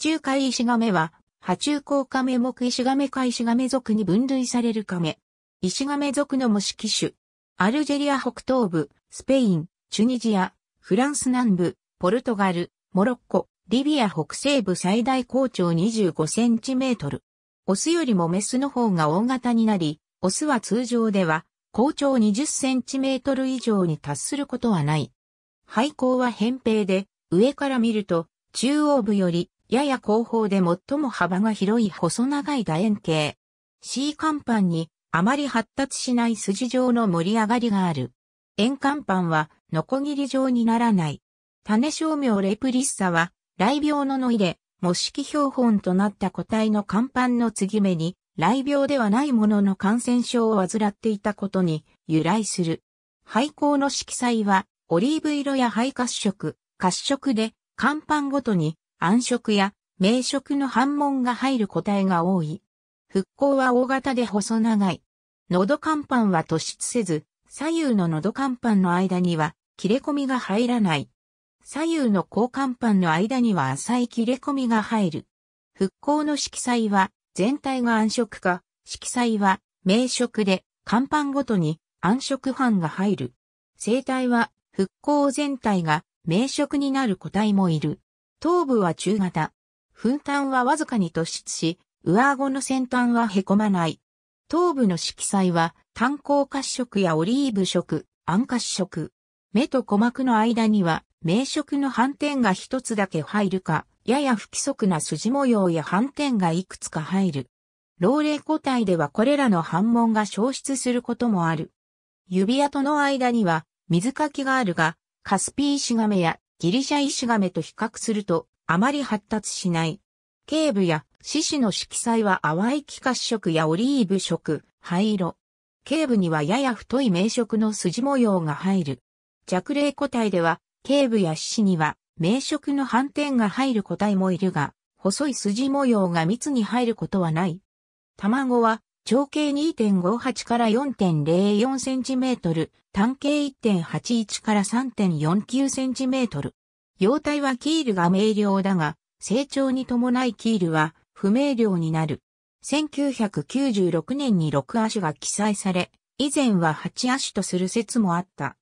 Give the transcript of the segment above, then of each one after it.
中海石亀は、波中甲亀目石亀海石亀属に分類される亀。石亀属の模式種。アルジェリア北東部、スペイン、チュニジア、フランス南部、ポルトガル、モロッコ、リビア北西部最大高長25センチメートル。オスよりもメスの方が大型になり、オスは通常では高長20センチメートル以上に達することはない。背校は扁平で、上から見ると中央部よりやや後方で最も幅が広い細長い楕円形。C 甲板にあまり発達しない筋状の盛り上がりがある。円甲板はノコギリ状にならない。種商名レプリッサは、雷病のノイで、模式標本となった個体の甲板の継ぎ目に、雷病ではないものの感染症を患っていたことに由来する。廃校の色彩は、オリーブ色や肺褐色、褐色で、甲板ごとに暗色や名色の反問が入る個体が多い。復興は大型で細長い。喉乾板は突出せず、左右の喉乾板の間には切れ込みが入らない。左右の交換板の間には浅い切れ込みが入る。復興の色彩は全体が暗色か、色彩は名色で、乾板ごとに暗色斑が入る。生体は復興全体が名色になる個体もいる。頭部は中型。噴端はわずかに突出し、上顎の先端は凹まない。頭部の色彩は炭鉱褐色やオリーブ色、暗褐色。目と鼓膜の間には明色の斑点が一つだけ入るか、やや不規則な筋模様や斑点がいくつか入る。老齢個体ではこれらの斑紋が消失することもある。指跡の間には水かきがあるが、カスピーシガメやギリシャイシガメと比較するとあまり発達しない。頸部や四肢の色彩は淡い気褐色やオリーブ色、灰色。頸部にはやや太い名色の筋模様が入る。弱霊個体では、頸部や四肢には名色の斑点が入る個体もいるが、細い筋模様が密に入ることはない。卵は長径2.58から4.04センチメートル、単径1.81から3.49センチメートル。容体はキールが明瞭だが、成長に伴いキールは不明瞭になる。1996年に6足が記載され、以前は8足とする説もあった。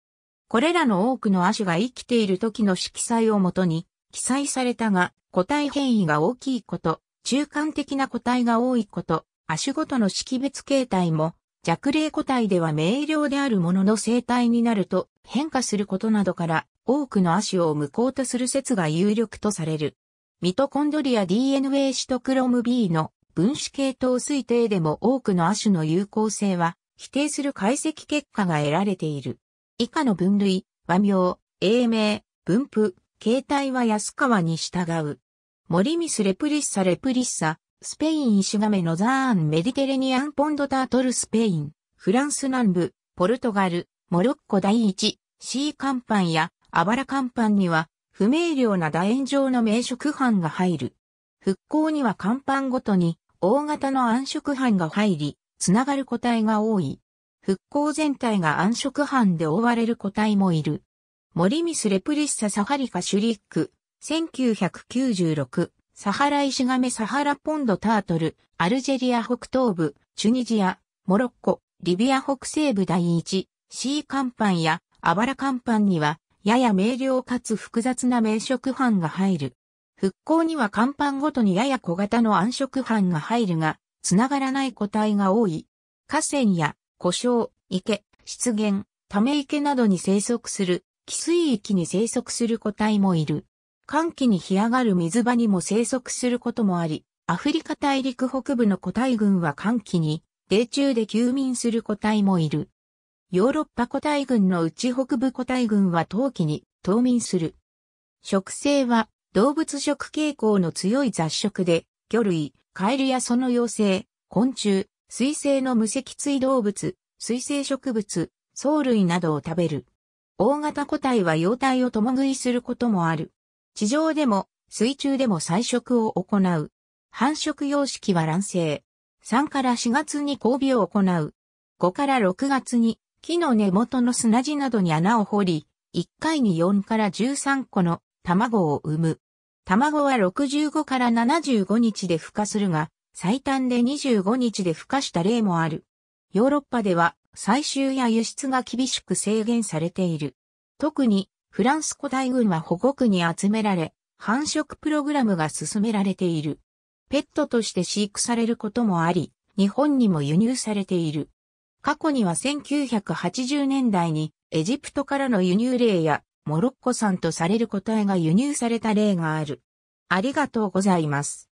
これらの多くの足が生きている時の色彩をもとに記載されたが、個体変異が大きいこと、中間的な個体が多いこと、亜種ごとの識別形態も、弱霊個体では明瞭であるものの生態になると変化することなどから多くの亜種を無効とする説が有力とされる。ミトコンドリア DNA シトクロム B の分子系統推定でも多くの亜種の有効性は否定する解析結果が得られている。以下の分類、和名、英名、分布、形態は安川に従う。モリミスレプリッサレプリッサ、スペイン石亀のザーンメディテレニアンポンドタートルスペイン、フランス南部、ポルトガル、モロッコ第一、シーカンパンやアバラカンパンには不明瞭な楕円状の名食飯が入る。復興にはカンパンごとに大型の暗色飯が入り、つながる個体が多い。復興全体が暗色飯で覆われる個体もいる。モリミス・レプリッサ・サハリカ・シュリック、1996サハライシガメサハラポンドタートル、アルジェリア北東部、チュニジア、モロッコ、リビア北西部第一、シーカンパンやアバラカンパンには、やや明瞭かつ複雑な名食飯が入る。復興にはカンパンごとにやや小型の暗色斑が入るが、つながらない個体が多い。河川や湖沼、池、湿原、ため池などに生息する、寄水域に生息する個体もいる。寒気に干上がる水場にも生息することもあり、アフリカ大陸北部の個体群は寒気に、泥中で休眠する個体もいる。ヨーロッパ個体群の内北部個体群は冬季に冬眠する。食性は動物食傾向の強い雑食で、魚類、カエルやその妖精、昆虫、水生の無脊椎動物、水生植物、藻類などを食べる。大型個体は幼体を共食いすることもある。地上でも水中でも採食を行う。繁殖様式は卵生。3から4月に交尾を行う。5から6月に木の根元の砂地などに穴を掘り、1回に4から13個の卵を産む。卵は65から75日で孵化するが、最短で25日で孵化した例もある。ヨーロッパでは採集や輸出が厳しく制限されている。特にフランス古代軍は保護区に集められ、繁殖プログラムが進められている。ペットとして飼育されることもあり、日本にも輸入されている。過去には1980年代にエジプトからの輸入例やモロッコ産とされる個体が輸入された例がある。ありがとうございます。